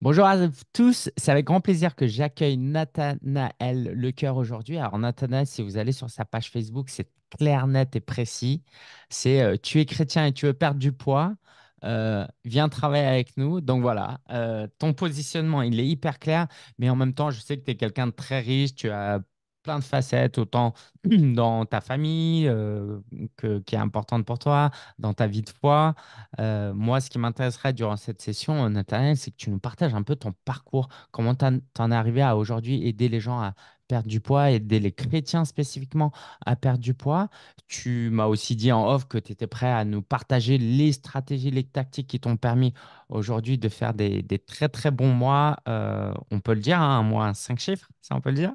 Bonjour à tous, c'est avec grand plaisir que j'accueille Nathanaël Lecoeur aujourd'hui. Alors Nathanaël, si vous allez sur sa page Facebook, c'est clair, net et précis. C'est euh, tu es chrétien et tu veux perdre du poids, euh, viens travailler avec nous. Donc voilà, euh, ton positionnement, il est hyper clair, mais en même temps, je sais que tu es quelqu'un de très riche, tu as plein de facettes, autant dans ta famille, euh, que, qui est importante pour toi, dans ta vie de foi. Euh, moi, ce qui m'intéresserait durant cette session, euh, Nathaniel, c'est que tu nous partages un peu ton parcours, comment tu en es arrivé à aujourd'hui aider les gens à perdre du poids, aider les chrétiens spécifiquement à perdre du poids. Tu m'as aussi dit en off que tu étais prêt à nous partager les stratégies, les tactiques qui t'ont permis aujourd'hui de faire des, très très bons mois, on peut le dire, hein, un mois à cinq chiffres, ça on peut le dire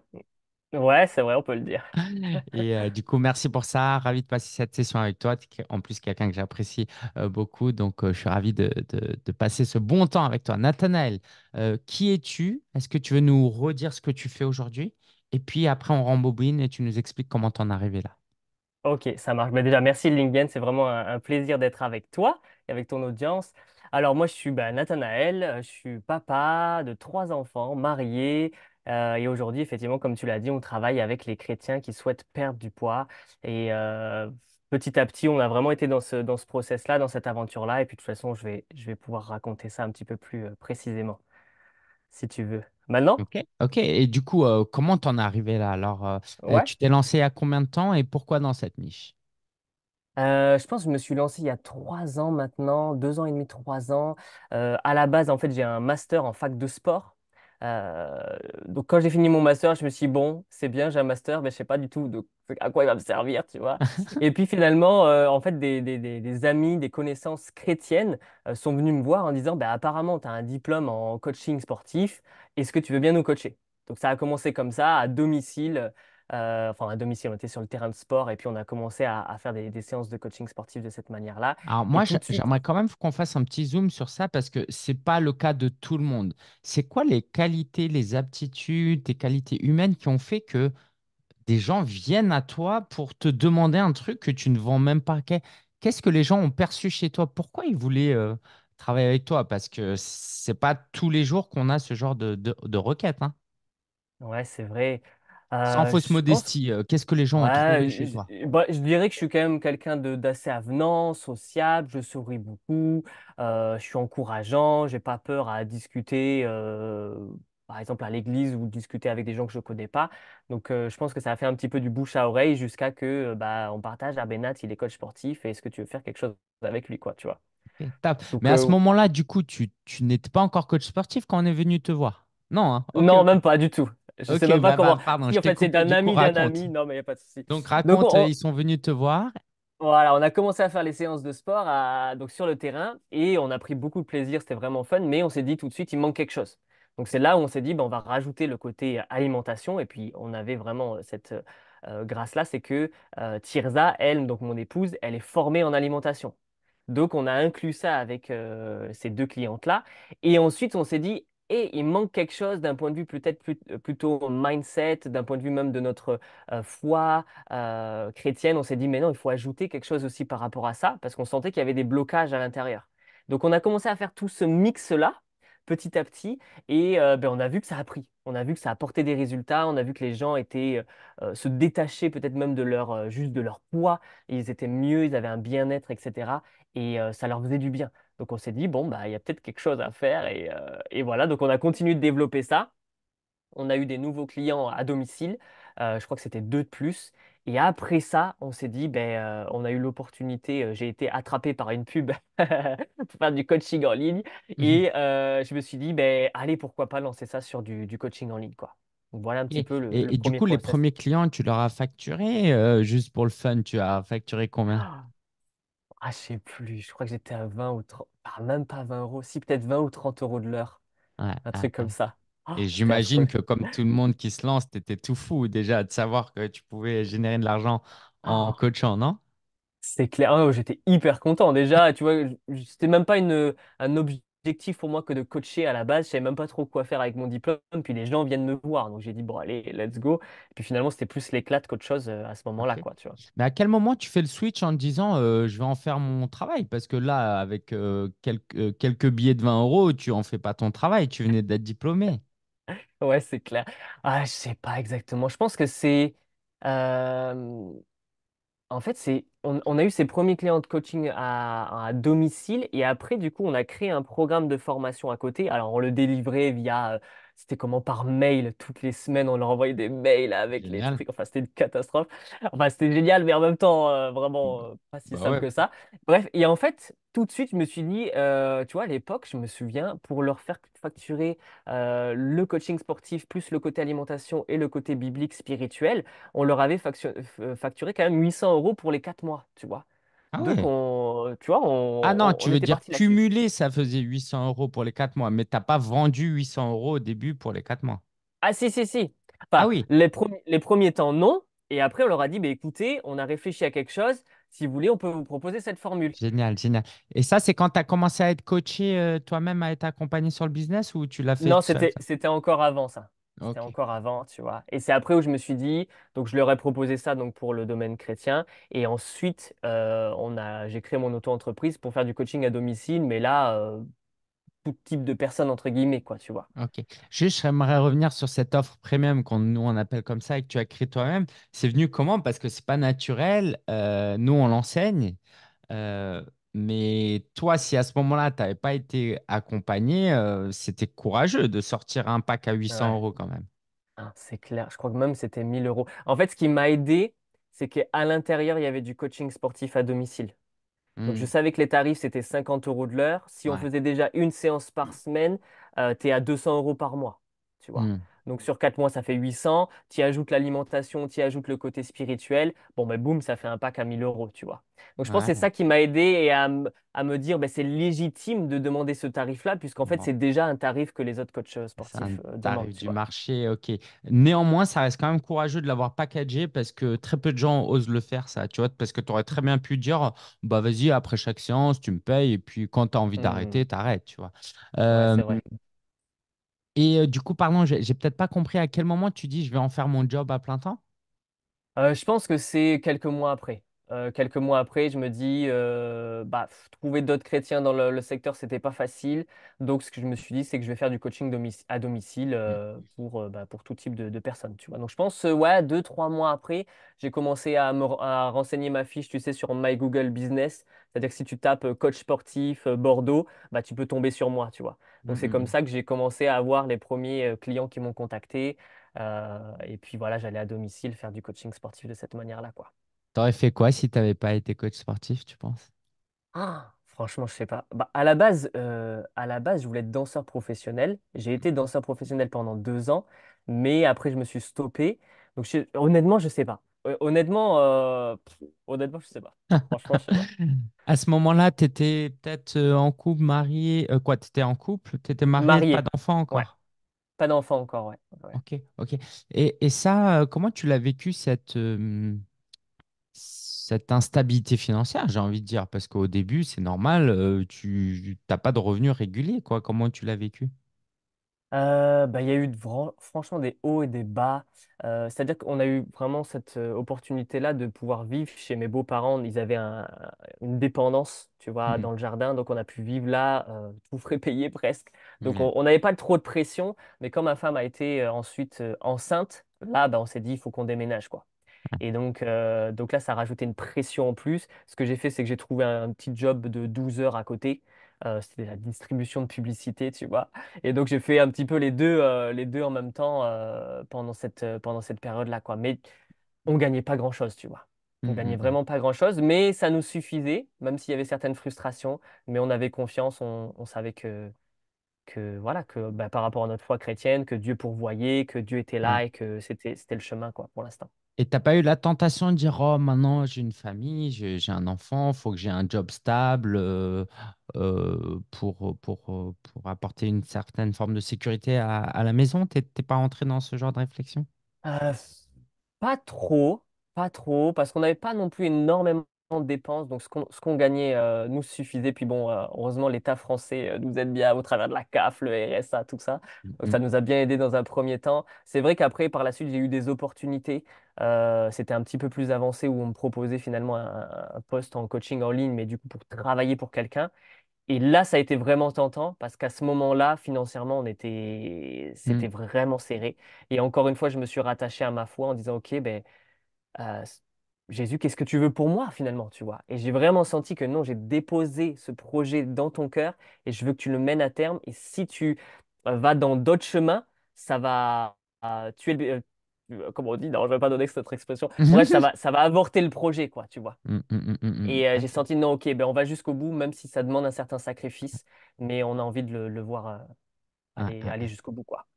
Ouais, c'est vrai, on peut le dire. Et euh, du coup, merci pour ça. Ravi de passer cette session avec toi. en plus, quelqu'un que j'apprécie euh, beaucoup. Donc, euh, je suis ravi de, passer ce bon temps avec toi. Nathanaël, qui es-tu Est-ce que tu veux nous redire ce que tu fais aujourd'hui Et puis après, on rembobine et tu nous expliques comment t'en es arrivé là. Ok, ça marche. Mais bah, déjà, merci Lingen. C'est vraiment un, plaisir d'être avec toi et avec ton audience. Alors, moi, je suis bah, Nathanaël. Je suis papa de trois enfants, marié. Euh, et aujourd'hui, effectivement, comme tu l'as dit, on travaille avec les chrétiens qui souhaitent perdre du poids. Et euh, petit à petit, on a vraiment été dans ce, dans ce process-là, dans cette aventure-là. Et puis, de toute façon, je vais, je vais pouvoir raconter ça un petit peu plus euh, précisément, si tu veux. Maintenant? Ok, Et du coup, comment t'en es arrivé là? Alors, tu t'es lancé à combien de temps et pourquoi dans cette niche? je pense que je me suis lancé il y a trois ans maintenant, deux ans et demi, trois ans. à la base, en fait, j'ai un master en fac de sport. Euh, donc quand j'ai fini mon master, je me suis dit, bon, c'est bien, j'ai un master, mais je sais pas du tout à quoi il va me servir, tu vois. Et puis finalement, euh, en fait, des, amis, des connaissances chrétiennes euh, sont venus me voir en disant, ben apparemment, tu as un diplôme en coaching sportif, est-ce que tu veux bien nous coacher? Donc ça a commencé comme ça, à domicile. Euh, enfin à domicile, on était sur le terrain de sport et puis on a commencé à, faire des, séances de coaching sportif de cette manière-là. Alors moi, j'aimerais quand même qu'on fasse un petit zoom sur ça parce que c'est pas le cas de tout le monde. C'est quoi les qualités, les aptitudes, les qualités humaines qui ont fait que des gens viennent à toi pour te demander un truc que tu ne vends même pas Qu'est-ce que les gens ont perçu chez toi Pourquoi ils voulaient euh, travailler avec toi Parce que c'est pas tous les jours qu'on a ce genre de, de, de requête. Hein. Ouais, c'est vrai. Sans euh, fausse modestie, euh, qu'est-ce que les gens ont trouvé chez toi bah, Je dirais que je suis quand même quelqu'un d'assez avenant, sociable, je souris beaucoup, euh, je suis encourageant, j'ai pas peur à discuter par exemple à l'église ou discuter avec des gens que je ne connais pas. Donc je pense que ça a fait un petit peu du bouche à oreille jusqu'à que bah, on partage à Benat, il est coach sportif et est-ce que tu veux faire quelque chose avec lui quoi, tu vois. Mais à ce moment-là, du coup, tu, tu n'étais pas encore coach sportif quand on est venu te voir. Non, hein. non, même pas du tout. Je ne sais même pas bah, bah, comment. en fait, c'est d'un ami d'un ami. Non, mais il n'y a pas de souci. Donc, raconte, euh, ils sont venus te voir. Voilà, on a commencé à faire les séances de sport Donc, sur le terrain et on a pris beaucoup de plaisir. C'était vraiment fun, mais on s'est dit tout de suite, il manque quelque chose. Donc, c'est là où on s'est dit, bah, on va rajouter le côté euh, alimentation. Et puis, on avait vraiment euh, cette. grâce là, c'est que Tirza, elle, donc mon épouse, elle est formée en alimentation. Donc on a inclus ça avec ces deux clientes là, et ensuite on s'est dit et il manque quelque chose d'un point de vue peut-être euh, plutôt mindset, d'un point de vue même de notre euh, foi euh, chrétienne. On s'est dit, mais non, il faut ajouter quelque chose aussi par rapport à ça, parce qu'on sentait qu'il y avait des blocages à l'intérieur. Donc on a commencé à faire tout ce mix-là petit à petit et ben, on a vu que ça a pris. On a vu que ça a apporté des résultats, on a vu que les gens étaient se détachaient peut-être même de leur juste de leur poids, ils étaient mieux, ils avaient un bien-être, etc. Et ça leur faisait du bien. Donc on s'est dit, bon, bah, il y a peut-être quelque chose à faire. Euh, et, voilà, donc on a continué de développer ça. On a eu des nouveaux clients à domicile. Euh, je crois que c'était deux de plus. Et après ça, on s'est dit, ben, euh, on a eu l'opportunité, j'ai été attrapé par une pub pour faire du coaching en ligne. Mmh et je me suis dit, ben, allez, pourquoi pas lancer ça sur du, coaching en ligne, quoi. Voilà un petit peu le. Et, et du coup, les premiers clients, tu leur as facturé juste pour le fun, tu as facturé combien ah ah, je sais plus, je crois que j'étais à 20 ou 30, ah, même pas 20 euros, si peut-être 20 ou 30 euros de l'heure, un truc comme ça. Ah, Et j'imagine que comme tout le monde qui se lance, tu étais tout fou déjà de savoir que tu pouvais générer de l'argent en ah. coachant, non? c'est clair, ah, j'étais hyper content déjà, tu vois, c'était même pas une, un objet objectif pour moi que de coacher à la base. Je savais même pas trop quoi faire avec mon diplôme. Puis les gens viennent me voir. Donc j'ai dit, bon, allez, let's go. puis finalement, c'était plus l'éclate qu'autre chose euh, à ce moment-là. quoi. Tu vois. Mais à quel moment tu fais le switch en te disant, euh, je vais en faire mon travail Parce que là, avec euh, quelques, quelques billets de 20 euros, tu en fais pas ton travail. Tu venais d'être diplômé. ouais, c'est clair. Ah, je sais pas exactement. Je pense que c'est. En fait, c'est, on, a eu ses premiers clients de coaching à, domicile et après, du coup, on a créé un programme de formation à côté. Alors, on le délivrait via euh, c'était comment par mail, toutes les semaines, on leur envoyait des mails avec les trucs. Enfin, c'était une catastrophe. Enfin, c'était génial, mais en même temps, euh, vraiment mmh. euh, pas si bah simple que ça. Bref, et en fait, tout de suite, je me suis dit, euh, tu vois, à l'époque, je me souviens, pour leur faire facturer le coaching sportif, plus le côté alimentation et le côté biblique spirituel, on leur avait facturé quand même 800 euros pour les quatre mois, tu vois. Ah tu vois, Ah non, tu veux dire cumulé, ça faisait 800 euros pour les 4 mois, mais tu n'as pas vendu 800 euros au début pour les 4 mois. Ah si, si, si. ah oui. Les, premiers temps, non. Et après, on leur a dit, bah, écoutez, on a réfléchi à quelque chose. Si vous voulez, on peut vous proposer cette formule. Génial, génial. Et ça, c'est quand tu as commencé à être coaché euh, toi-même, à être accompagné sur le business ou tu l'as fait Non, c'était encore avant ça. C'était encore avant, tu vois. Et c'est après où je me suis dit, donc je leur ai proposé ça donc pour le domaine chrétien. Et ensuite, euh, on a, j'ai créé mon auto-entreprise pour faire du coaching à domicile, mais là, euh, tout type de personnes, entre guillemets, quoi, tu vois. Ok. Juste, j'aimerais revenir sur cette offre premium qu'on nous on appelle comme ça et que tu as créé toi-même. C'est venu comment Parce que ce n'est pas naturel. Euh, nous, on l'enseigne. Mais toi, si à ce moment-là, tu n'avais pas été accompagné, euh, c'était courageux de sortir un pack à 800 euros quand même. Ah, c'est clair, je crois que même c'était 1000 euros. En fait, ce qui m'a aidé, c'est qu'à l'intérieur, il y avait du coaching sportif à domicile. Donc, je hmm. savais que les tarifs, c'était 50 euros de l'heure. Si on faisait déjà une séance par semaine, euh, tu es à 200 euros par mois. Tu vois. Hmm. Donc sur quatre mois, ça fait 800. Tu y ajoutes l'alimentation, tu y ajoutes le côté spirituel. Bon, ben boum, ça fait un pack à 1000 euros, tu vois. Donc je pense que c'est ça qui m'a aidé et à, me dire, ben, c'est légitime de demander ce tarif-là, puisqu'en fait, c'est déjà un tarif que les autres coachs euh, sportifs un euh, Du marché, ok. Néanmoins, ça reste quand même courageux de l'avoir packagé parce que très peu de gens osent le faire, ça, tu vois, parce que tu aurais très bien pu dire, bah vas-y, après chaque séance, tu me payes, et puis quand tu as envie d'arrêter, mmh. tu arrêtes, tu vois. Euh, et du coup, pardon, j'ai peut-être pas compris à quel moment tu dis je vais en faire mon job à plein temps. Euh, je pense que c'est quelques mois après. Euh, quelques mois après, je me dis, euh, bah, trouver d'autres chrétiens dans le, secteur, secteur, c'était pas facile. Donc, ce que je me suis dit, c'est que je vais faire du coaching à domicile euh, mmh. pour, bah, pour tout type de, personnes, tu vois. Donc, je pense, ouais, deux, trois mois après, j'ai commencé à renseigner ma fiche, tu sais, sur My Google Business. C'est-à-dire que si tu tapes coach sportif Bordeaux, bah, tu peux tomber sur moi, tu vois. Mmh, Donc, c'est mmh, comme ça que j'ai commencé à avoir les premiers clients qui m'ont contacté. et puis, voilà, j'allais à domicile faire du coaching sportif de cette manière-là, quoi. T'aurais fait quoi si t'avais pas été coach sportif, tu penses? Ah, franchement, je sais pas. Bah, à la base, euh, à la base, je voulais être danseur professionnel. J'ai été danseur professionnel pendant deux ans, mais après, je me suis stoppé. Donc, honnêtement, je sais pas. Honnêtement, euh, honnêtement, je sais pas. Franchement, je sais pas. À ce moment-là, tu étais peut-être en couple, marié. quoi, t'étais en couple, t'étais marié, pas d'enfant encore. Pas d'enfant encore, ouais. Ok, ok. Et, ça, comment tu l'as vécu cette, cette instabilité financière, j'ai envie de dire, parce qu'au début, c'est normal, euh, tu n'as pas de revenus réguliers, quoi. Comment tu l'as vécu? Euh, bah, il y a eu franchement des hauts et des bas. Euh, c'est-à-dire qu'on a eu vraiment cette opportunité-là de pouvoir vivre chez mes beaux-parents. Ils avaient une dépendance, tu vois, mmh dans le jardin. Donc on a pu vivre là, tout frais payé presque. Donc mmh on n'avait pas trop de pression. Mais quand ma femme a été ensuite enceinte, là, bah, on s'est dit, il faut qu'on déménage, quoi. Et donc, euh, donc là, ça rajoutait une pression en plus. Ce que j'ai fait, c'est que j'ai trouvé un petit job de 12 heures à côté. Euh, c'était la distribution de publicité, tu vois. Et donc, j'ai fait un petit peu les deux, euh, les deux en même temps pendant cette, pendant cette période-là, quoi. Mais on gagnait pas grand-chose, tu vois. On mmh, gagnait mmh, mmh. vraiment pas grand-chose, mais ça nous suffisait, même s'il y avait certaines frustrations. Mais on avait confiance, on, savait que, que voilà, que bah, par rapport à notre foi chrétienne, que Dieu pourvoyait, que Dieu était là et que c'était, c'était le chemin, quoi, pour l'instant. Et t'as pas eu la tentation de dire oh maintenant j'ai une famille, j'ai un enfant, faut que j'ai un job stable euh, euh, pour, pour, pour apporter une certaine forme de sécurité à, la maison. Tu n'es pas rentré dans ce genre de réflexion? Euh, pas trop, pas trop, parce qu'on n'avait pas non plus énormément dépenses, donc ce qu'on gagnait euh, nous suffisait. Puis bon, euh, heureusement, l'État français euh, nous aide bien au travers de la CAF, le RSA, tout ça. ça mhm. nous a bien aidé dans un premier temps. C'est vrai qu'après, par la suite, j'ai eu des opportunités. c'était un petit peu plus avancé où on me proposait finalement un, poste en coaching en ligne, mais du coup pour travailler pour quelqu'un. Et là, ça a été vraiment tentant parce qu'à ce moment-là, financièrement, on était, c'était mhm. vraiment serré. Et encore une fois, je me suis rattaché à ma foi en disant, OK, ben, Jésus, qu'est-ce que tu veux pour moi finalement, tu vois? Et j'ai vraiment senti que non, j'ai déposé ce projet dans ton cœur et je veux que tu le mènes à terme. Et si tu euh, vas dans d'autres chemins, ça va euh, tuer le. Euh, comment on dit? Non, je vais pas donner cette expression. Bref, ça va, ça va avorter le projet, quoi, tu vois. Mmh, mmh, mmh, et j'ai senti non, ok, ben on va jusqu'au bout, même si ça demande un certain sacrifice, mais on a envie de le, voir ah, aller, ah, aller ah. jusqu'au bout, quoi.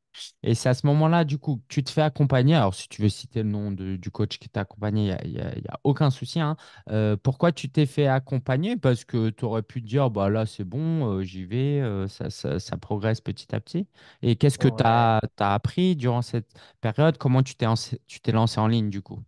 Et c'est à ce moment-là, du coup, tu te fais accompagner. Alors, si tu veux citer le nom du coach qui t'a accompagné, il n'y a, aucun souci. Hein. Euh, pourquoi tu t'es fait accompagner Parce que tu aurais pu te dire, bah, là, c'est bon, euh, j'y vais, euh, ça, progresse petit à petit. Et qu'est-ce que tu as, appris durant cette période Comment tu t'es lancé en ligne, du coup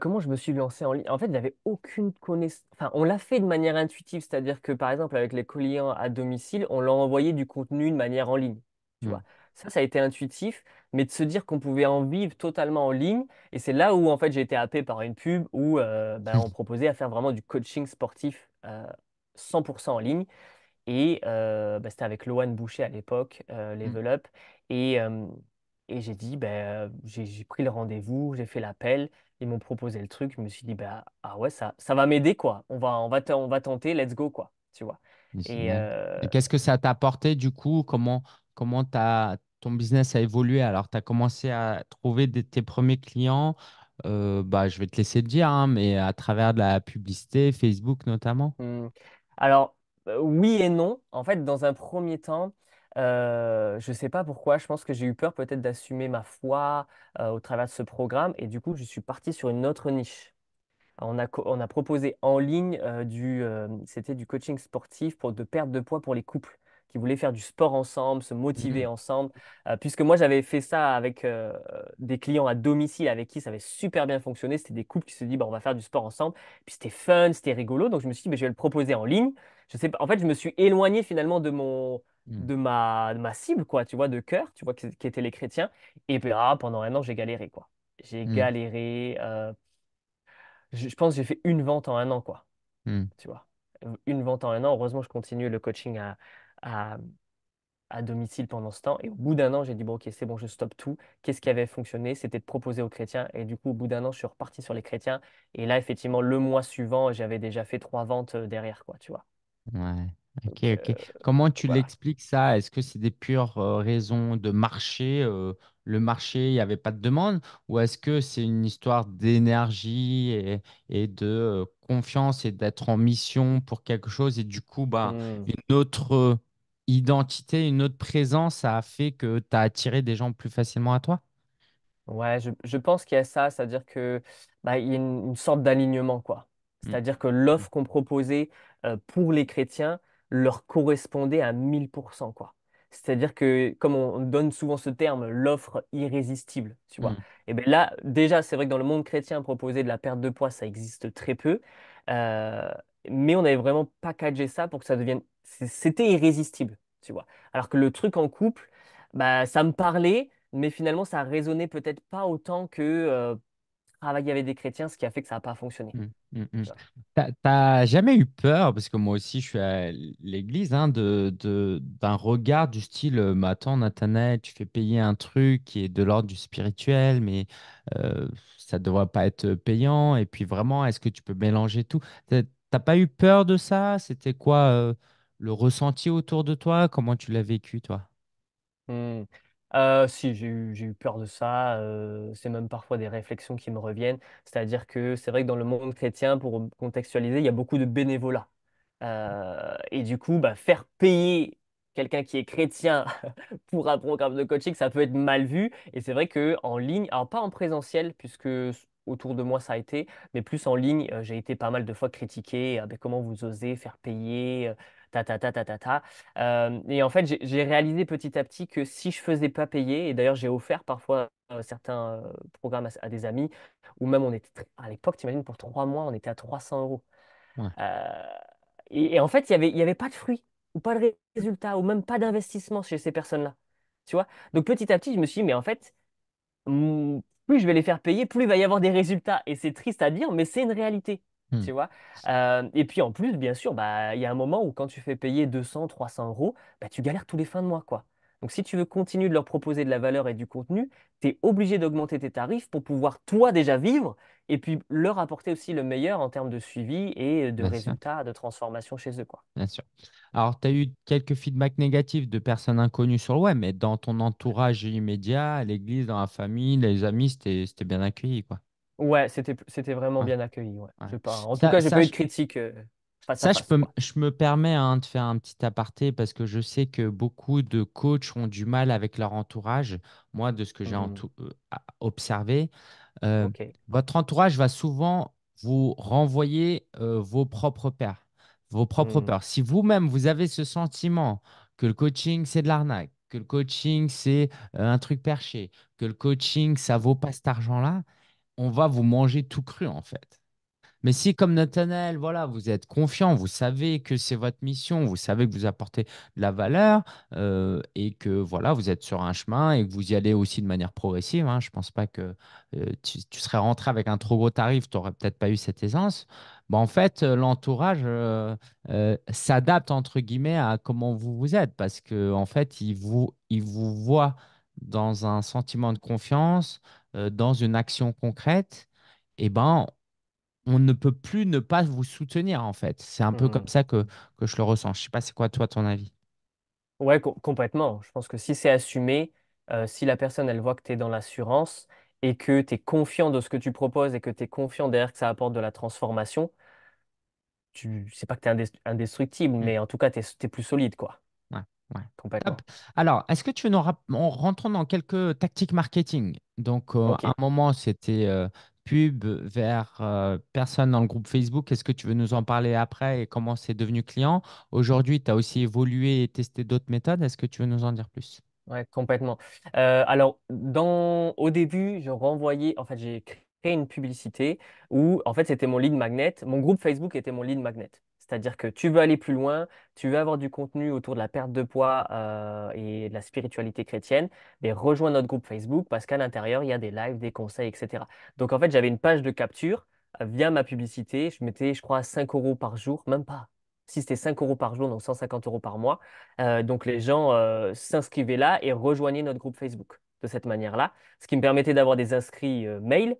comment je me suis lancé en ligne? En fait, avait aucune connaissance. Enfin, on l'a fait de manière intuitive, c'est-à-dire que par exemple, avec les clients à domicile, on leur envoyait du contenu de manière en ligne. Tu mmh. vois. Ça, ça a été intuitif, mais de se dire qu'on pouvait en vivre totalement en ligne. Et c'est là où, en fait, j'ai été happé par une pub où euh, ben, on proposait à faire vraiment du coaching sportif 100% euh, en ligne. Et euh, ben, c'était avec Loan Boucher à l'époque, mmh. Level Up. Et, et j'ai dit, ben, j'ai pris le rendez-vous, j'ai fait l'appel. Ils m'ont proposé le truc. Je me suis dit, ben, ah ouais, ça, ça va m'aider, quoi. On va, on, va on va tenter, let's go, quoi. Tu vois. Et qu'est-ce que ça t'a apporté du coup Comment comment as, ton business a évolué. Alors, tu as commencé à trouver tes premiers clients, euh, bah, je vais te laisser le dire, hein, mais à travers de la publicité, Facebook notamment. Mmh. Alors, euh, oui et non. En fait, dans un premier temps, euh, je ne sais pas pourquoi, je pense que j'ai eu peur peut-être d'assumer ma foi au travers de ce programme et du coup, je suis parti sur une autre niche. On a, on a proposé en ligne du, c'était du coaching sportif pour, de perte de poids pour les couples qui voulaient faire du sport ensemble, se motiver mmh ensemble. Euh, puisque moi, j'avais fait ça avec euh, des clients à domicile avec qui ça avait super bien fonctionné. C'était des couples qui se disaient, bah, on va faire du sport ensemble. Puis c'était fun, c'était rigolo. Donc je me suis dit, bah, je vais le proposer en ligne. Je sais pas, en fait, je me suis éloigné finalement de mon, mmh. de ma, de ma cible, quoi, tu vois, de cœur, tu vois, qui, étaient les chrétiens. Et puis, ah, pendant un an, j'ai galéré, quoi. J'ai mmh. galéré. Euh, je, pense que j'ai fait une vente en un an, quoi. Tu vois, une vente en un an. Heureusement, je continue le coaching à, à, domicile pendant ce temps. Et au bout d'un an, j'ai dit, bon, ok, c'est bon, je stoppe tout. Qu'est-ce qui avait fonctionné C'était de proposer aux chrétiens. Et du coup, au bout d'un an, je suis reparti sur les chrétiens. Et là, effectivement, le mois suivant, j'avais déjà fait trois ventes euh, derrière, quoi, tu vois. Euh, Comment tu l'expliques ça Est-ce que c'est des pures euh, raisons de marché Le marché, il n'y avait pas de demande Ou est-ce que c'est une histoire d'énergie et, de confiance et d'être en mission pour quelque chose et du coup, bah, une autre identité, une autre présence, ça a fait que tu as attiré des gens plus facilement à toi? Ouais, je, pense qu'il y a ça, c'est-à-dire que bah, il y a une, sorte d'alignement, quoi. Mmh. C'est-à-dire que l'offre mmh. qu'on proposait euh, pour les chrétiens leur correspondait à 1000%, quoi. C'est-à-dire que, comme on donne souvent ce terme, l'offre irrésistible, tu vois. Mmh. Et bien là, déjà, c'est vrai que dans le monde chrétien, proposer de la perte de poids, ça existe très peu. Euh, mais on avait vraiment packagé ça pour que ça devienne. C'était irrésistible, tu vois. Alors que le truc en couple, bah, ça me parlait, mais finalement, ça résonnait peut-être pas autant que euh, y avait des chrétiens, ce qui a fait que ça n'a pas fonctionné. Mmh, mmh, mmh. Tu n'as jamais eu peur, parce que moi aussi, je suis à l'église, hein, de, d'un regard du style euh, Mais Attends, Nathanaël, tu fais payer un truc qui est de l'ordre du spirituel, mais euh, ça ne devrait pas être payant. Et puis, vraiment, est-ce que tu peux mélanger tout T'as pas eu peur de ça? C'était quoi euh, le ressenti autour de toi? Comment tu l'as vécu, toi? Mmh. Euh, si, j'ai eu, peur de ça. Euh, c'est même parfois des réflexions qui me reviennent. C'est-à-dire que c'est vrai que dans le monde chrétien, pour contextualiser, il y a beaucoup de bénévolat. Mmh. et du coup, bah, faire payer quelqu'un qui est chrétien pour un programme de coaching, ça peut être mal vu. Et c'est vrai que en ligne, alors pas en présentiel, puisque autour de moi, ça a été, mais plus en ligne, euh, j'ai été pas mal de fois critiqué. Euh, ben, comment vous osez faire payer euh, ta ta ta ta ta et en fait, j'ai réalisé petit à petit que si je faisais pas payer, et d'ailleurs j'ai offert parfois certains programmes à, des amis, ou même on était à l'époque, t'imagines, pour trois mois, on était à 300 euros. Et, en fait, il y avait, y avait pas de fruits, ou pas de résultat, ou même pas d'investissement chez ces personnes-là. Tu vois Donc petit à petit, je me suis dit, mais en fait, plus je vais les faire payer, plus il va y avoir des résultats. Et c'est triste à dire, mais c'est une réalité. Hmm. Tu vois euh, et puis en plus, bien sûr, bah, il y a un moment où quand tu fais payer 200, 300 euros, bah, tu galères tous les fins de mois. quoi. Donc si tu veux continuer de leur proposer de la valeur et du contenu, tu es obligé d'augmenter tes tarifs pour pouvoir toi déjà vivre et puis leur apporter aussi le meilleur en termes de suivi et de résultats, de transformation chez eux. Quoi. Bien sûr. Alors, tu as eu quelques feedbacks négatifs de personnes inconnues sur le web, mais dans ton entourage immédiat, à l'église, dans la famille, les amis, c'était bien accueilli. quoi. Ouais, c'était vraiment bien accueilli. Je En tout cas, j'ai pas eu de critique. Euh, ça, je, me permets hein, de faire un petit aparté parce que je sais que beaucoup de coachs ont du mal avec leur entourage. Moi, de ce que j'ai mmh euh, observé, euh, votre entourage va souvent vous renvoyer euh, vos propres peurs. Vos propres hmm. peurs. Si vous-même, vous avez ce sentiment que le coaching, c'est de l'arnaque, que le coaching, c'est euh, un truc perché, que le coaching, ça vaut pas cet argent-là, on va vous manger tout cru, en fait. Mais si, comme Nathanaël, voilà, vous êtes confiant, vous savez que c'est votre mission, vous savez que vous apportez de la valeur euh, et que voilà, vous êtes sur un chemin et que vous y allez aussi de manière progressive. Hein, je ne pense pas que euh, tu, serais rentré avec un trop gros tarif, tu n'aurais peut-être pas eu cette aisance. Bah, en fait, euh, l'entourage s'adapte entre guillemets à comment vous vous êtes parce qu'en en fait, il vous, il vous voit dans un sentiment de confiance, dans une action concrète. Et ben, on ne peut plus ne pas vous soutenir, en fait. C'est un peu comme mmh. ça que, je le ressens. Je sais pas, c'est quoi, toi, ton avis Ouais, complètement. Je pense que si c'est assumé, euh, si la personne, elle voit que tu es dans l'assurance et que tu es confiant de ce que tu proposes et que tu es confiant derrière que ça apporte de la transformation, tu sais pas que tu es indestructible, mmh. mais en tout cas, tu es, plus solide, quoi. Ouais, Complètement. Alors, est-ce que tu veux nous en rentrons dans quelques tactiques marketing. Donc, euh, à un moment, c'était euh, vers euh, personne dans le groupe Facebook. Est-ce que tu veux nous en parler après et comment c'est devenu client Aujourd'hui, tu as aussi évolué et testé d'autres méthodes. Est-ce que tu veux nous en dire plus Oui, complètement. Euh, alors, au début, je renvoyais, en fait, j'ai créé une publicité où, en fait, c'était mon lead magnet. Mon groupe Facebook était mon lead magnet. C'est-à-dire que tu veux aller plus loin, tu veux avoir du contenu autour de la perte de poids euh, et de la spiritualité chrétienne, mais ben, rejoins notre groupe Facebook parce qu'à l'intérieur, il y a des lives, des conseils, etc. Donc en fait, j'avais une page de capture euh, via ma publicité. Je mettais, je crois, 5 euros par jour, même pas. Si c'était 5 euros par jour, donc 150 euros par mois. Euh, donc les gens s'inscrivaient là et rejoignaient notre groupe Facebook de cette manière-là, ce qui me permettait d'avoir des inscrits mail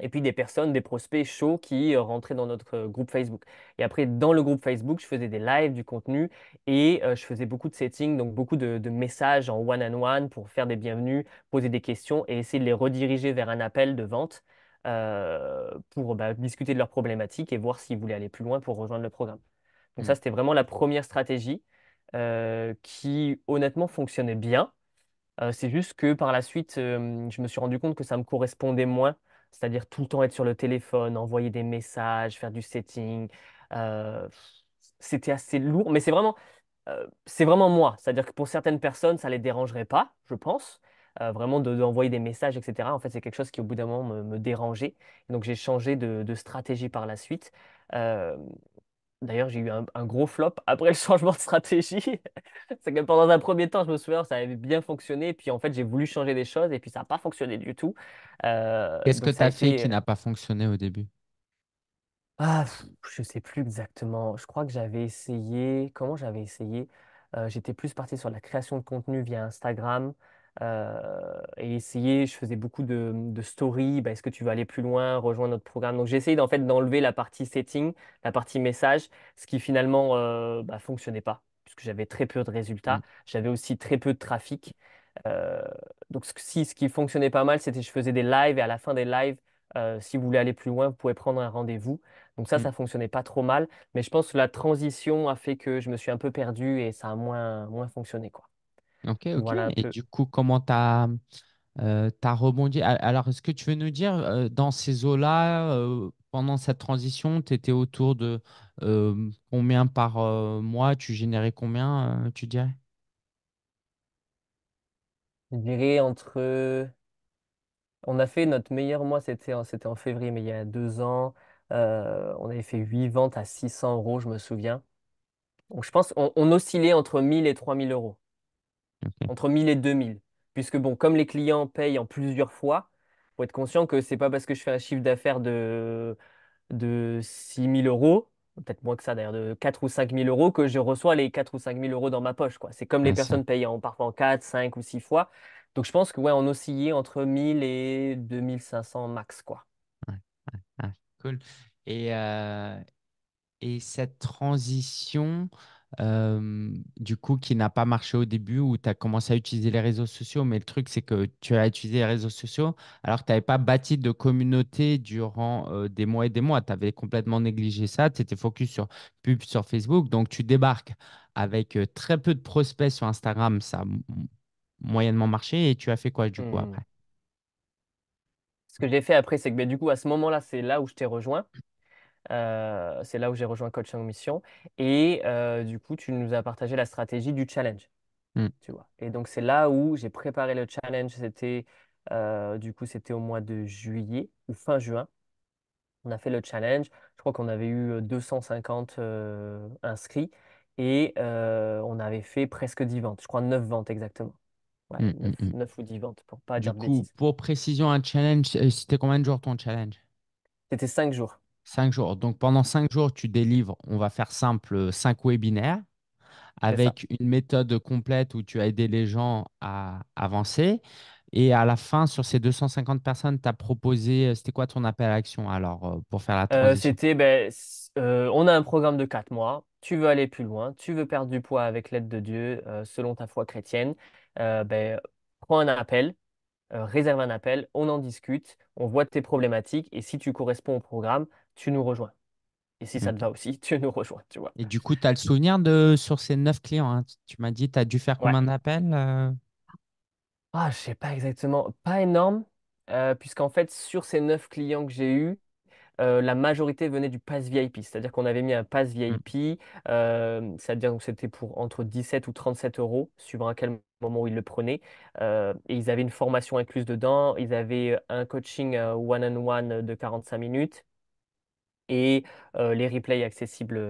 et puis des personnes, des prospects chauds qui euh, rentraient dans notre euh, groupe Facebook. Et après, dans le groupe Facebook, je faisais des lives, du contenu et euh, je faisais beaucoup de settings, donc beaucoup de, messages en one-on-one pour faire des bienvenus, poser des questions et essayer de les rediriger vers un appel de vente pour bah, discuter de leurs problématiques et voir s'ils voulaient aller plus loin pour rejoindre le programme. Donc mmh. ça, c'était vraiment la première stratégie qui, honnêtement, fonctionnait bien. C'est juste que par la suite, je me suis rendu compte que ça me correspondait moins c'est-à-dire tout le temps être sur le téléphone, envoyer des messages, faire du setting. Euh, c'était assez lourd, mais c'est vraiment, euh, c'est vraiment moi. C'est-à-dire que pour certaines personnes, ça ne les dérangerait pas, je pense. Euh, vraiment d'envoyer de, des messages, etc. En fait, c'est quelque chose qui, au bout d'un moment, me, me dérangeait. donc, j'ai changé de, stratégie par la suite. D'ailleurs, j'ai eu un, gros flop après le changement de stratégie. c'est que pendant un premier temps, je me souviens, ça avait bien fonctionné. Puis en fait, j'ai voulu changer des choses et puis ça n'a pas fonctionné du tout. Euh, Qu'est-ce que tu as fait, qui n'a pas fonctionné au début ah, Je ne sais plus exactement. Je crois que j'avais essayé. Comment j'avais essayé euh, J'étais plus parti sur la création de contenu via Instagram. Euh, et essayer, je faisais beaucoup de, de stories, bah, est-ce que tu veux aller plus loin, rejoindre notre programme. Donc j'ai essayé d'en fait d'enlever la partie setting, la partie message, ce qui finalement ne euh, bah, fonctionnait pas, puisque j'avais très peu de résultats, mmh. j'avais aussi très peu de trafic. Euh, donc si ce qui fonctionnait pas mal, c'était je faisais des lives et à la fin des lives, si vous voulez aller plus loin, vous pouvez prendre un rendez-vous. Donc ça, mmh. ça fonctionnait pas trop mal, mais je pense que la transition a fait que je me suis un peu perdu et ça a moins, moins fonctionné quoi. Ok, ok. Et du coup, comment tu as, euh, rebondi Alors, est-ce que tu veux nous dire, dans ces eaux-là, pendant cette transition, tu étais autour de combien par mois Tu générais combien, tu dirais Je dirais entre. On a fait notre meilleur mois, c'était en, c'était en février, mais il y a deux ans. on avait fait 8 ventes à 600 euros, je me souviens. Donc, je pense qu'on oscillait entre 1000 et 3000 euros. Entre 1000 et 2000. Puisque, bon, comme les clients payent en plusieurs fois, il faut être conscient que c'est pas parce que je fais un chiffre d'affaires de, de 6000 euros, peut-être moins que ça d'ailleurs, de 4 ou 5000 000 euros, que je reçois les 4 ou 5000 000 euros dans ma poche. C'est comme les personnes payent en, parfois en 4, 5 ou 6 fois. Donc, je pense que, ouais, on oscillait entre 1000 et 2500 max, quoi. Cool. Euh, et cette transition, du coup, qui n'a pas marché au début, où tu as commencé à utiliser les réseaux sociaux, mais le truc, c'est que tu as utilisé les réseaux sociaux alors que tu n'avais pas bâti de communauté durant des mois et des mois. Tu avais complètement négligé ça, tu étais focus sur pub sur Facebook, donc tu débarques avec très peu de prospects sur Instagram, ça a moyennement marché, et tu as fait quoi du coup mmh. après Ce que j'ai fait après, c'est que mais, ben, du coup, à ce moment-là, c'est là où je t'ai rejoint. Euh, c'est là où j'ai rejoint Coaching Mission. Et euh, du coup, tu nous as partagé la stratégie du challenge. Hmm. Tu vois. Et donc, c'est là où j'ai préparé le challenge. C'était euh, du coup, c'était au mois de juillet ou fin juin. On a fait le challenge. Je crois qu'on avait eu 250 inscrits et on avait fait presque 10 ventes. Je crois 9 ventes exactement. Ouais, 9, hmm, hmm, ou 10 ventes pour pas Pour précision, un challenge, c'était combien de jours ton challenge C'était 5 jours. Cinq jours. Donc pendant cinq jours, tu délivres, on va faire simple, euh, cinq webinaires avec une méthode complète où tu as aidé les gens à avancer. Et à la fin, sur ces 250 personnes, tu as proposé, euh, c'était quoi ton appel à action alors euh, pour faire la transition C'était, ben, on a un programme de quatre mois, tu veux aller plus loin, tu veux perdre du poids avec l'aide de Dieu, selon ta foi chrétienne, ben, prends un appel, réserve un appel, on en discute, on voit tes problématiques et si tu corresponds au programme, tu nous rejoins. Et si ça mmh. te va aussi, tu nous rejoins, tu vois. Et du coup, tu as le souvenir de sur ces neuf clients, hein? tu m'as dit, tu as dû faire combien d'appels Je euh? Ah, je sais pas exactement, pas énorme, euh, puisqu'en fait, sur ces neuf clients que j'ai eus, euh, la majorité venait du pass VIP, c'est-à-dire qu'on avait mis un pass mmh. VIP, c'est-à-dire que c'était pour entre 17 ou 37 euros, suivant à quel moment où ils le prenaient. et ils avaient une formation incluse dedans, ils avaient un coaching one one -on -one de 45 minutes, et les replays accessibles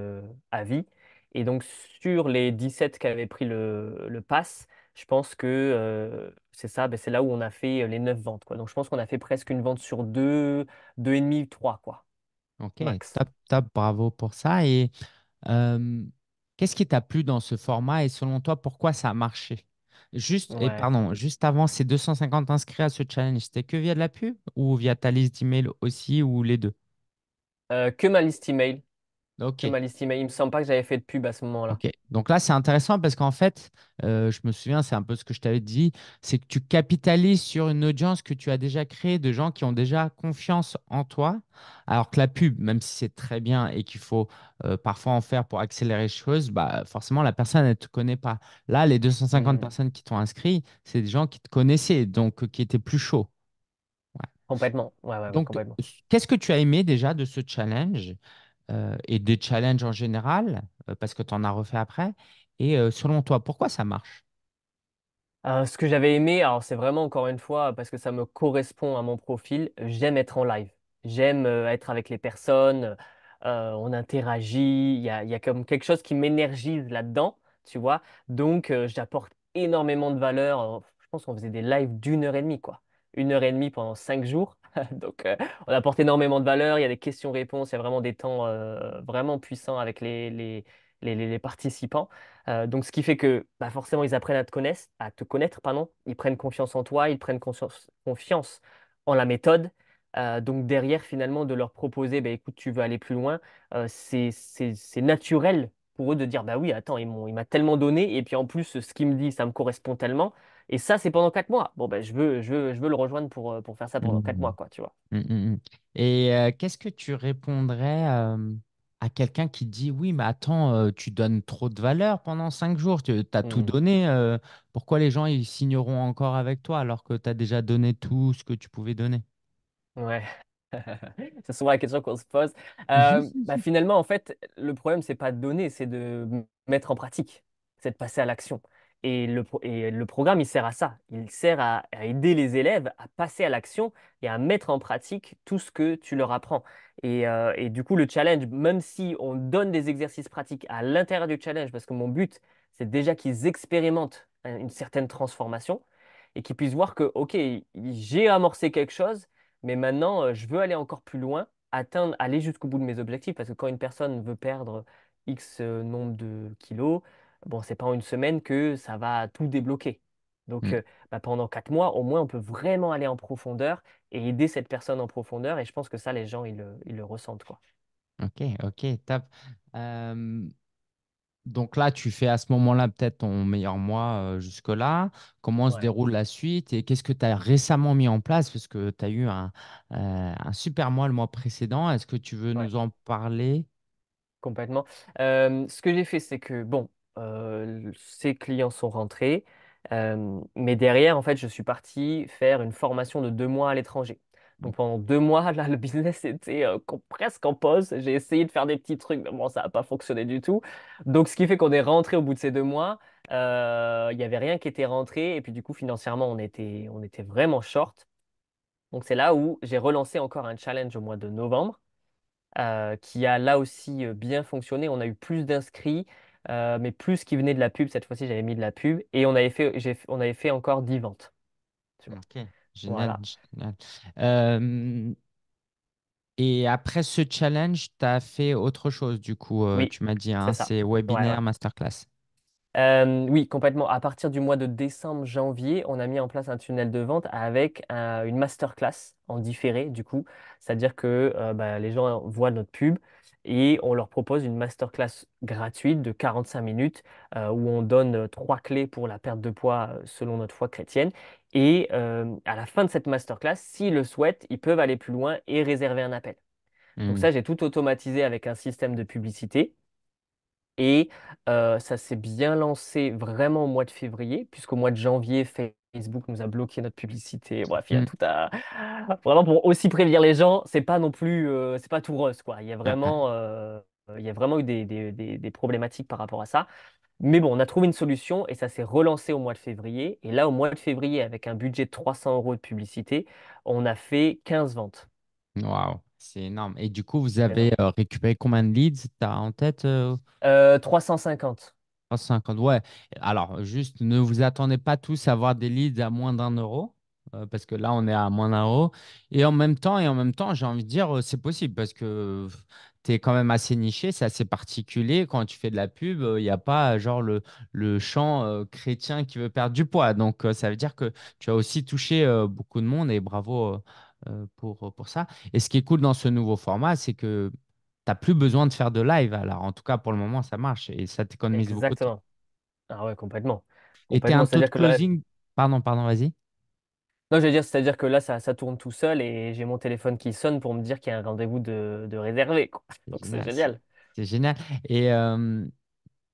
à vie. Et donc, sur les 17 avaient pris le, le pass, je pense que c'est ça, ben, c'est là où on a fait les 9 ventes, quoi. Donc, je pense qu'on a fait presque une vente sur 2, 2,5, 3, quoi. Ok, top, bravo pour ça. Et qu'est-ce qui t'a plu dans ce format et selon toi, pourquoi ça a marché? Juste, et pardon, juste avant ces 250 inscrits à ce challenge, c'était que via de la pub ou via ta liste d'email aussi ou les deux? Euh, que ma liste email. Que ma Il me semble pas que j'avais fait de pub à ce moment-là. Donc là, c'est intéressant parce qu'en fait, euh, je me souviens, c'est un peu ce que je t'avais dit, c'est que tu capitalises sur une audience que tu as déjà créée de gens qui ont déjà confiance en toi. Alors que la pub, même si c'est très bien et qu'il faut euh, parfois en faire pour accélérer les choses, bah, forcément, la personne, elle ne te connaît pas. Là, les 250 hmm. personnes qui t'ont inscrit, c'est des gens qui te connaissaient, donc qui étaient plus chauds. Donc, qu'est-ce que tu as aimé déjà de ce challenge euh, et des challenges en général, euh, parce que tu en as refait après. Et euh, selon toi, pourquoi ça marche? ce que j'avais aimé, alors c'est vraiment encore une fois parce que ça me correspond à mon profil, j'aime être en live. J'aime être avec les personnes, on interagit, il y a, comme quelque chose qui m'énergise là-dedans, tu vois. Donc j'apporte énormément de valeur. Je pense qu'on faisait des lives d'une heure et demie, quoi une heure et demie pendant cinq jours. Donc, euh, on apporte énormément de valeur. Il y a des questions-réponses. Il y a vraiment des temps euh, vraiment puissants avec les, les, les, participants. Euh, donc, ce qui fait que bah, forcément, ils apprennent à te connaître, à te connaître ils prennent confiance en toi, ils prennent confiance en la méthode. donc, derrière, finalement, de leur proposer, bah, écoute, tu veux aller plus loin, c'est naturel pour eux de dire, bah oui, attends, il m'a tellement donné. Et puis, en plus, ce qu'il me dit, ça me correspond tellement. Et ça, c'est pendant 4 mois. Bon, ben, je veux, je veux, le rejoindre pour, euh, pour faire ça pendant 4 mmh. mois, quoi, tu vois. Mmh, mmh, Et euh, qu'est-ce que tu répondrais à quelqu'un qui dit Oui, mais attends, tu donnes trop de valeur pendant cinq jours, tu as tout donné. pourquoi les gens, ils signeront encore avec toi alors que tu as déjà donné tout ce que tu pouvais donner Ouais. c'est souvent la question qu'on se pose. Bah, finalement, en fait, le problème, c'est pas de donner, c'est de mettre en pratique, c'est de passer à l'action. Et le, programme, il sert à ça. Il sert à, aider les élèves à passer à l'action et à mettre en pratique tout ce que tu leur apprends. Et, euh, et du coup, le challenge, même si on donne des exercices pratiques à l'intérieur du challenge, parce que mon but, c'est déjà qu'ils expérimentent hein, une certaine transformation et qu'ils puissent voir que, OK, j'ai amorcé quelque chose, mais maintenant, euh, je veux aller encore plus loin, atteindre, aller jusqu'au bout de mes objectifs. Parce que quand une personne veut perdre X euh, nombre de kilos, bon, c'est pas en une semaine que ça va tout débloquer. Donc, mmh. euh, bah, pendant quatre mois, au moins, on peut vraiment aller en profondeur et aider cette personne en profondeur. Et je pense que ça, les gens, ils le, ils le ressentent. Quoi. Ok, ok, top. donc là, tu fais à ce moment-là peut-être ton meilleur mois jusque-là. Comment se déroule la suite et qu'est-ce que tu as récemment mis en place Parce que tu as eu un, un, super mois le mois précédent. Est-ce que tu veux nous en parler Complètement. ce que j'ai fait, c'est que, bon, euh, ses clients sont rentrés. Euh, mais derrière, en fait, je suis parti faire une formation de deux mois à l'étranger. Mmh. Donc pendant deux mois, là, le business était euh, presque en pause. J'ai essayé de faire des petits trucs, mais bon, ça n'a pas fonctionné du tout. Donc ce qui fait qu'on est rentré au bout de ces deux mois. Il n'y avait rien qui était rentré. Et puis du coup, financièrement, on était, on était vraiment short. Donc c'est là où j'ai relancé encore un challenge au mois de novembre, qui a là aussi bien fonctionné. On a eu plus d'inscrits. Euh, mais plus qui venait de la pub, cette fois-ci, j'avais mis de la pub. Et on avait fait, on avait fait encore 10 ventes. génial. Euh, et après ce challenge, tu as fait autre chose, du coup, euh, tu m'as dit, hein, c'est webinaire, masterclass. oui, complètement. À partir du mois de décembre, janvier, on a mis en place un tunnel de vente avec une masterclass en différé, du coup. C'est-à-dire que bah, les gens voient notre pub, et on leur propose une masterclass gratuite de 45 minutes euh, où on donne euh, trois clés pour la perte de poids euh, selon notre foi chrétienne. Et à la fin de cette masterclass, s'ils le souhaitent, ils peuvent aller plus loin et réserver un appel. Donc hmm. ça, j'ai tout automatisé avec un système de publicité. Et ça s'est bien lancé vraiment au mois de février, puisqu'au mois de janvier, fait Facebook nous a bloqué notre publicité. Bref, il y a mmh. tout à. Vraiment, pour aussi prévenir les gens, c'est pas non plus. Euh, c'est pas tout rose, quoi. Il y a mmh, mmh. vraiment, euh, il y a vraiment eu des, des, problématiques par rapport à ça. Mais bon, on a trouvé une solution et ça s'est relancé au mois de février. Et là, au mois de février, avec un budget de 300 euros de publicité, on a fait 15 ventes. Waouh, c'est énorme. Et du coup, vous avez euh, récupéré combien de leads Tu as en tête 350 ouais. Alors, juste, ne vous attendez pas tous à avoir des leads à moins d'un euro, euh, parce que là, on est à moins d'un euro. Et en même temps, et en même temps, j'ai envie de dire, euh, c'est possible, parce que tu es quand même assez niché, c'est assez particulier. Quand tu fais de la pub, il euh, n'y a pas genre le, le champ chrétien qui veut perdre du poids. Donc, ça veut dire que tu as aussi touché beaucoup de monde et bravo pour, pour ça. Et ce qui est cool dans ce nouveau format, c'est que tu n'as plus besoin de faire de live. Alors, en tout cas, pour le moment, ça marche et ça t'économise beaucoup. Exactement. Ah ouais, complètement. Et tu as un taux de closing. Pardon, pardon, vas-y. Non, je veux dire, c'est-à-dire que là, ça, tourne tout seul et j'ai mon téléphone qui sonne pour me dire qu'il y a un rendez-vous de, de réservé. Donc, c'est génial. C'est génial. Et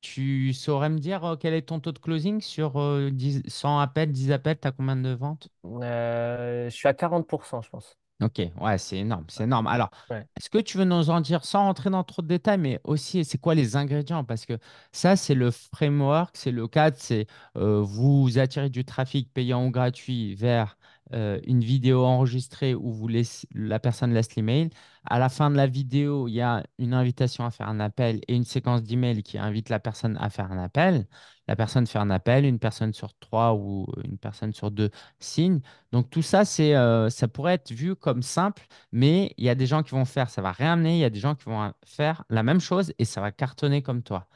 tu saurais me dire euh, quel est ton taux de closing sur 100 euh, appels, 10 appels, tu as combien de ventes euh, Je suis à 40%, je pense. Ok, ouais, c'est énorme, c'est énorme. Alors, est-ce que tu veux nous en dire, sans rentrer dans trop de détails, mais aussi, c'est quoi les ingrédients? Parce que ça, c'est le framework, c'est le cadre, c'est vous attirer du trafic payant ou gratuit vers une vidéo enregistrée où vous laissez, la personne laisse l'email. À la fin de la vidéo, il y a une invitation à faire un appel et une séquence d'emails qui invite la personne à faire un appel. La personne fait un appel, une personne sur trois ou une personne sur deux signe. Donc tout ça, c'est, euh, ça pourrait être vu comme simple, mais il y a des gens qui vont faire, ça va réamener, il y a des gens qui vont faire la même chose et ça va cartonner comme toi.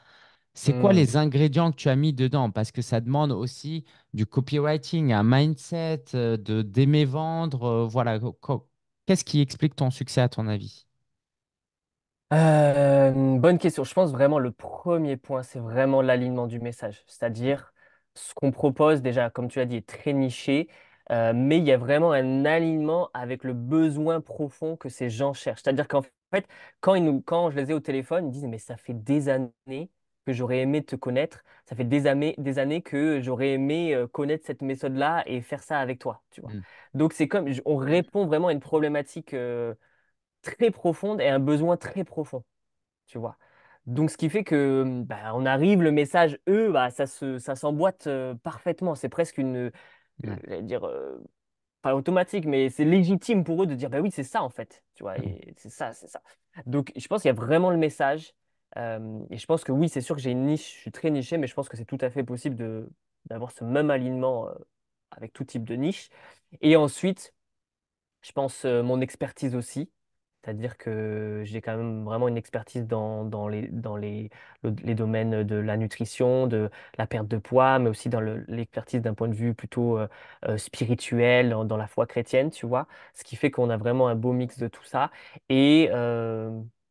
C'est quoi hmm. les ingrédients que tu as mis dedans Parce que ça demande aussi du copywriting, un mindset, euh, de d'aimer vendre. Euh, voilà, Qu'est-ce qui explique ton succès à ton avis? Euh, bonne question. Je pense vraiment le premier point, c'est vraiment l'alignement du message. C'est-à-dire, ce qu'on propose déjà, comme tu l'as dit, est très niché, euh, mais il y a vraiment un alignement avec le besoin profond que ces gens cherchent. C'est-à-dire qu'en fait, quand, quand je les ai au téléphone, ils me disent, mais ça fait des années que j'aurais aimé te connaître. Ça fait des années, des années que j'aurais aimé euh, connaître cette méthode-là et faire ça avec toi, tu vois. Mmh. Donc c'est comme on répond vraiment à une problématique euh, très profonde et un besoin très profond, tu vois. Donc ce qui fait que mmh, bah, on arrive, le message, eux, bah, ça se, ça s'emboîte euh, parfaitement. C'est presque une, mmh. dire pas automatique, mais c'est légitime pour eux de dire bah oui, c'est ça en fait, tu vois, c'est ça, c'est ça. Donc je pense qu'il y a vraiment le message et je pense que oui, c'est sûr que j'ai une niche, je suis très niché, mais je pense que c'est tout à fait possible de, d'avoir ce même alignement avec tout type de niche. Et ensuite, je pense mon expertise aussi. C'est-à-dire que j'ai quand même vraiment une expertise dans, les, dans les, domaines de la nutrition, de la perte de poids, mais aussi dans l'expertise d'un point de vue plutôt spirituel, dans, la foi chrétienne, tu vois. Ce qui fait qu'on a vraiment un beau mix de tout ça. Et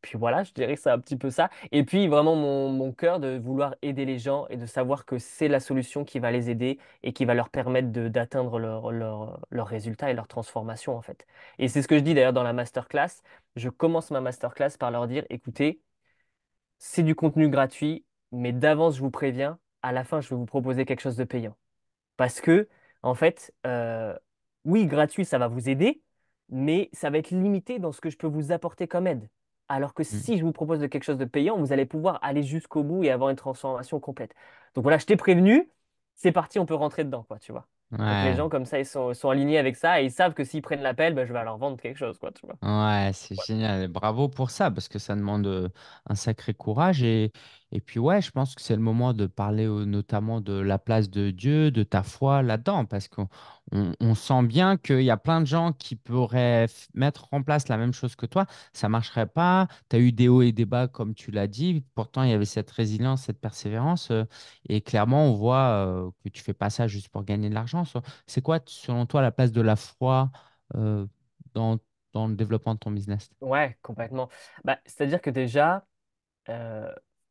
puis voilà, je dirais que c'est un petit peu ça. Et puis vraiment mon, cœur de vouloir aider les gens et de savoir que c'est la solution qui va les aider et qui va leur permettre d'atteindre leurs résultats et leur transformation en fait. Et c'est ce que je dis d'ailleurs dans la masterclass. Je commence ma masterclass par leur dire, écoutez, c'est du contenu gratuit, mais d'avance je vous préviens, à la fin je vais vous proposer quelque chose de payant. Parce que en fait, euh, oui, gratuit, ça va vous aider, mais ça va être limité dans ce que je peux vous apporter comme aide. Alors que mmh. si je vous propose de quelque chose de payant, vous allez pouvoir aller jusqu'au bout et avoir une transformation complète. Donc voilà, je t'ai prévenu, c'est parti, on peut rentrer dedans, quoi, tu vois. les gens comme ça, ils sont, alignés avec ça et ils savent que s'ils prennent l'appel, bah, je vais leur vendre quelque chose, quoi, tu vois. Ouais, c'est génial. Bravo pour ça, parce que ça demande euh, un sacré courage et, et puis ouais, je pense que c'est le moment de parler euh, notamment de la place de Dieu, de ta foi là-dedans, parce qu'on on- sent bien qu'il y a plein de gens qui pourraient mettre en place la même chose que toi. Ça marcherait pas. Tu as eu des hauts et des bas, comme tu l'as dit. Pourtant, il y avait cette résilience, cette persévérance. Euh, et clairement, on voit euh, que tu fais pas ça juste pour gagner de l'argent. C'est quoi, selon toi, la place de la foi dans, le développement de ton business? Ouais, complètement. Bah, c'est-à-dire que déjà,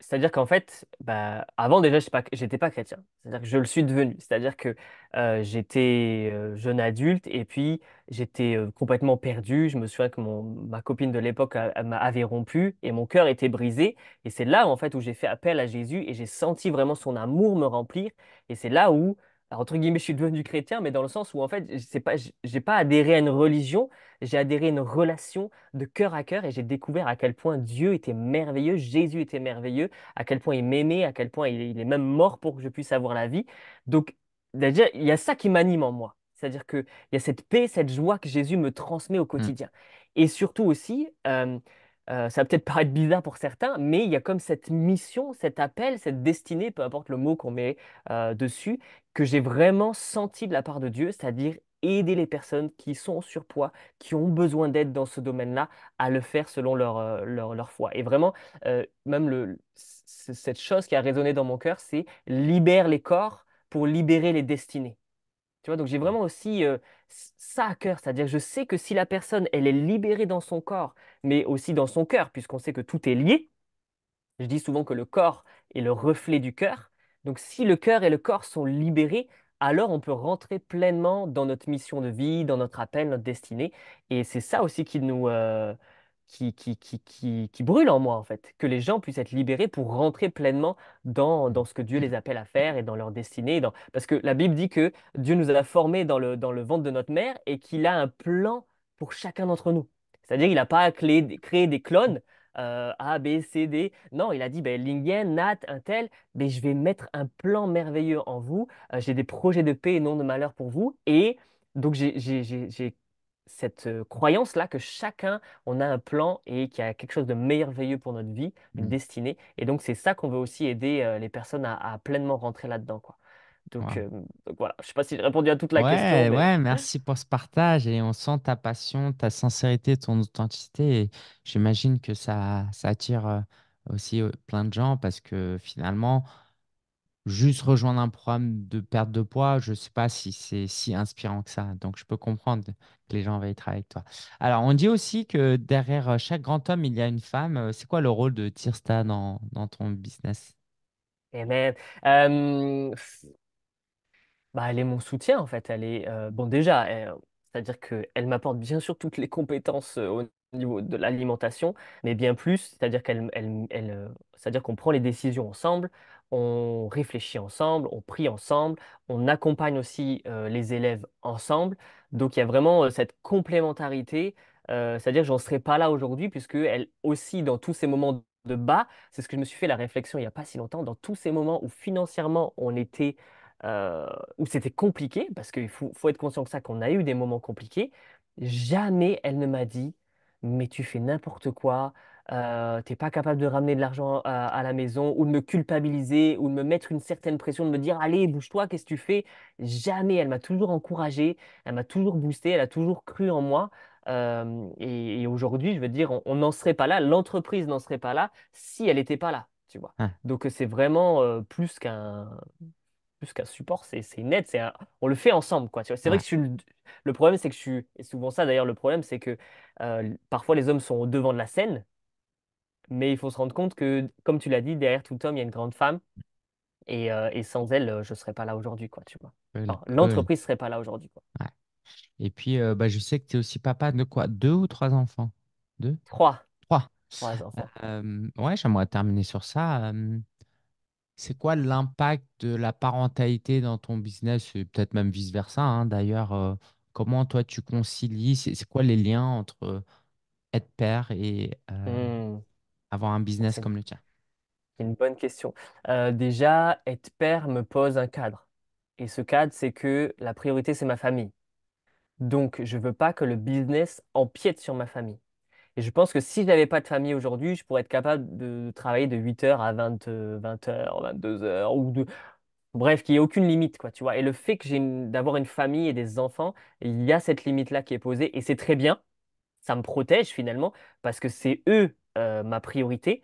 c'est-à-dire qu'en fait, bah, avant déjà, je n'étais pas, j'étais pas chrétien. C'est-à-dire que je le suis devenu. C'est-à-dire que euh, j'étais euh, jeune adulte et puis j'étais euh, complètement perdu. Je me souviens que ma copine de l'époque m'avait rompu et mon cœur était brisé. Et c'est là, en fait, où j'ai fait appel à Jésus et j'ai senti vraiment son amour me remplir. Et c'est là où alors, bah, entre guillemets, je suis devenu chrétien, mais dans le sens où, en fait, je pas, j'ai pas adhéré à une religion, j'ai adhéré à une relation de cœur à cœur et j'ai découvert à quel point Dieu était merveilleux, Jésus était merveilleux, à quel point il m'aimait, à quel point il, est même mort pour que je puisse avoir la vie. Donc, déjà, il y a ça qui m'anime en moi. C'est-à-dire qu'il y a cette paix, cette joie que Jésus me transmet au mmh. quotidien. Et surtout aussi, euh, euh, ça va peut-être paraître bizarre pour certains, mais il y a comme cette mission, cet appel, cette destinée, peu importe le mot qu'on met euh, dessus, que j'ai vraiment senti de la part de Dieu, c'est-à-dire aider les personnes qui sont en surpoids, qui ont besoin d'aide dans ce domaine-là, à le faire selon leur, euh, leur, foi. Et vraiment, même le, cette chose qui a résonné dans mon cœur, c'est libère les corps pour libérer les destinées. Tu vois, donc j'ai vraiment aussi euh, ça à cœur, c'est-à-dire je sais que si la personne, elle est libérée dans son corps, mais aussi dans son cœur, puisqu'on sait que tout est lié, je dis souvent que le corps est le reflet du cœur, donc si le cœur et le corps sont libérés, alors on peut rentrer pleinement dans notre mission de vie, dans notre appel, notre destinée, et c'est ça aussi qui nous, euh, qui, qui, qui, qui, brûle en moi, en fait. Que les gens puissent être libérés pour rentrer pleinement dans, dans ce que Dieu mmh. les appelle à faire et dans leur destinée. Parce que la Bible dit que Dieu nous a formés dans le, dans le ventre de notre mère et qu'il a un plan pour chacun d'entre nous. C'est-à-dire qu'il n'a pas créé, des clones euh, A, B, C, D. Non, il a dit, ben, Lingen, Nat, Intel, tel, ben, je vais mettre un plan merveilleux en vous. Euh, j'ai des projets de paix et non de malheur pour vous. Et donc, j'ai cette croyance-là que chacun, on a un plan et qu'il y a quelque chose de merveilleux pour notre vie, une mmh. destinée. Et donc, c'est ça qu'on veut aussi aider les personnes à, pleinement rentrer là-dedans. Quoi. Donc, voilà, je sais pas si j'ai répondu à toute la question. Ouais, merci pour ce partage. Et on sent ta passion, ta sincérité, ton authenticité. Et j'imagine que ça attire aussi plein de gens parce que finalement, juste rejoindre un programme de perte de poids, je ne sais pas si c'est si inspirant que ça. Donc, je peux comprendre que les gens veuillent travailler avec toi. Alors, on dit aussi que derrière euh, chaque grand homme, il y a une femme. Euh, c'est quoi le rôle de Tirsta dans, ton business? Eh ben, bah, elle est mon soutien, en fait. Elle est, euh, bon, déjà, c'est-à-dire qu'elle m'apporte bien sûr toutes les compétences niveau de l'alimentation, mais bien plus, c'est-à-dire qu'elle, elle, euh, c'est-à-dire qu'on prend les décisions ensemble, on réfléchit ensemble, on prie ensemble, on accompagne aussi euh, les élèves ensemble. Donc il y a vraiment euh, cette complémentarité, c'est-à-dire j'en serais pas là aujourd'hui puisque elle aussi dans tous ces moments de bas, c'est ce que je me suis fait la réflexion il y a pas si longtemps, dans tous ces moments où financièrement on était où c'était compliqué, parce qu'il faut, être conscient que ça, qu'on a eu des moments compliqués, jamais elle ne m'a dit mais tu fais n'importe quoi, euh, t'es pas capable de ramener de l'argent à, la maison ou de me culpabiliser ou de me mettre une certaine pression, de me dire allez, bouge-toi, qu'est-ce que tu fais? Jamais, elle m'a toujours encouragé, elle m'a toujours boosté, elle a toujours cru en moi. et, aujourd'hui, je veux dire, on n'en serait pas là, l'entreprise n'en serait pas là si elle n'était pas là, tu vois. Hein. Donc c'est vraiment plus qu'un plus qu'un support, c'est net. on le fait ensemble. quoi. C'est vrai que le problème, c'est que je Et souvent, ça d'ailleurs, le problème, c'est que parfois les hommes sont au devant de la scène, mais il faut se rendre compte que, comme tu l'as dit, derrière tout homme, il y a une grande femme. Et, sans elle, je ne serais pas là aujourd'hui. quoi. tu vois. L'entreprise ne serait pas là aujourd'hui. Et puis, bah, je sais que tu es aussi papa de quoi Deux ou trois enfants Deux Trois. Trois. Trois enfants. ouais, j'aimerais terminer sur ça. C'est quoi l'impact de la parentalité dans ton business et peut-être même vice-versa hein, d'ailleurs euh, Comment toi tu concilies C'est quoi les liens entre euh, être père et euh, mmh. avoir un ah, business comme le tien C'est une bonne question. déjà, être père me pose un cadre. Et ce cadre, c'est que la priorité, c'est ma famille. Donc, je ne veux pas que le business empiète sur ma famille. Et je pense que si je n'avais pas de famille aujourd'hui, je pourrais être capable de travailler de 8h à 20, h 22h, ou de... Bref, qu'il n'y ait aucune limite, quoi, tu vois. Et le fait que j'ai d'avoir une famille et des enfants, il y a cette limite-là qui est posée, et c'est très bien. Ça me protège finalement, parce que c'est eux euh, ma priorité.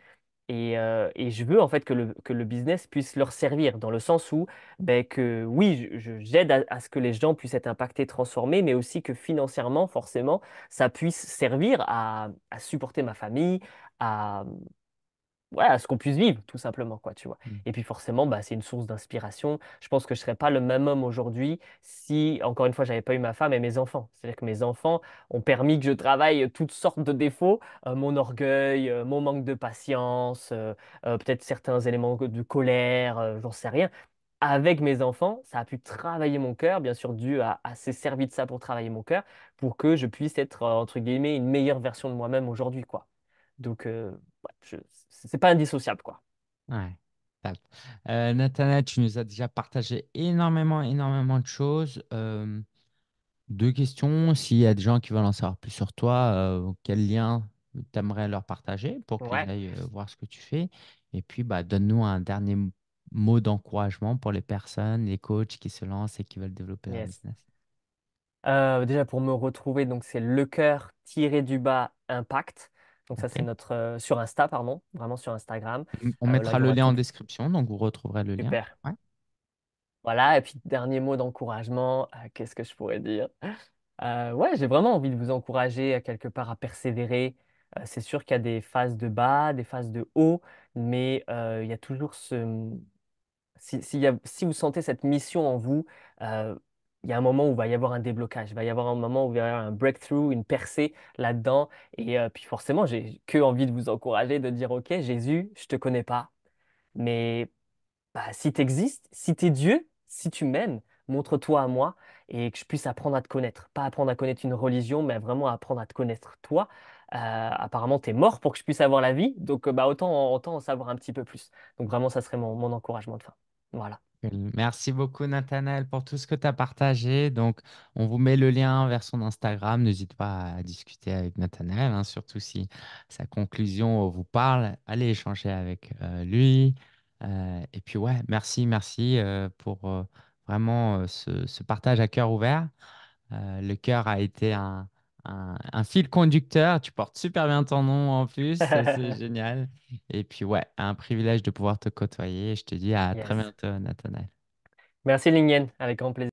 Euh, et, je veux en fait que le, business puisse leur servir, dans le sens où, ben, que oui, je j'aide à, ce que les gens puissent être impactés, transformés, mais aussi que financièrement, forcément, ça puisse servir à, à supporter ma famille, à, ouais, à ce qu'on puisse vivre, tout simplement, quoi, tu vois. Mmh. Et puis forcément, bah, c'est une source d'inspiration. Je pense que je ne serais pas le même homme aujourd'hui si, encore une fois, j'avais pas eu ma femme et mes enfants. C'est-à-dire que mes enfants ont permis que je travaille toutes sortes de défauts, euh, mon orgueil, euh, mon manque de patience, euh, peut-être certains éléments de colère, j'en sais rien. Avec mes enfants, ça a pu travailler mon cœur, bien sûr, Dieu a, assez servi de ça pour travailler mon cœur, pour que je puisse être, entre guillemets, une meilleure version de moi-même aujourd'hui, quoi. Donc, c'est pas indissociable, quoi. Ouais. Euh, tu nous as déjà partagé énormément, énormément de choses. Euh, deux questions. S'il y a des gens qui veulent en savoir plus sur toi, euh, quel lien aimerais leur partager pour qu'ils aillent voir ce que tu fais Et puis, bah, donne-nous un dernier mot d'encouragement pour les personnes, les coachs qui se lancent et qui veulent développer leur business. déjà pour me retrouver, donc c'est le cœur tiré du bas impact. Donc ça, c'est notre euh, sur Insta, pardon, vraiment sur Instagram. On euh, mettra le lien en description, donc vous retrouverez le lien. Super. Voilà, et puis dernier mot d'encouragement, euh, qu'est-ce que je pourrais dire? ouais, j'ai vraiment envie de vous encourager quelque part à persévérer. c'est sûr qu'il y a des phases de bas, des phases de haut, mais il y a toujours ce... si vous sentez cette mission en vous, il y a un moment où il va y avoir un déblocage, il va y avoir un moment où il va y avoir un breakthrough, une percée là-dedans. Et euh, puis forcément, j'ai que envie de vous encourager, de dire, OK, Jésus, je ne te connais pas, mais bah, si tu existes, si tu es Dieu, si tu m'aimes, montre-toi à moi et que je puisse apprendre à te connaître. Pas apprendre à connaître une religion, mais vraiment apprendre à te connaître toi. Euh, apparemment, tu es mort pour que je puisse avoir la vie, donc bah, autant, autant en savoir un petit peu plus. Donc vraiment, ça serait mon encouragement de fin. Voilà. Merci beaucoup, Nathanaël, pour tout ce que tu as partagé. Donc, on vous met le lien vers son Instagram. N'hésite pas à discuter avec Nathanaël, hein, surtout si sa conclusion vous parle. Allez échanger avec euh, lui. Euh, et puis, ouais, merci, merci euh, pour vraiment ce, ce, partage à cœur ouvert. le cœur a été un, un, fil conducteur. Tu portes super bien ton nom en plus, c'est génial. Et puis ouais, un privilège de pouvoir te côtoyer. Je te dis à très bientôt, Nathanaël. Merci Lingen, avec grand plaisir.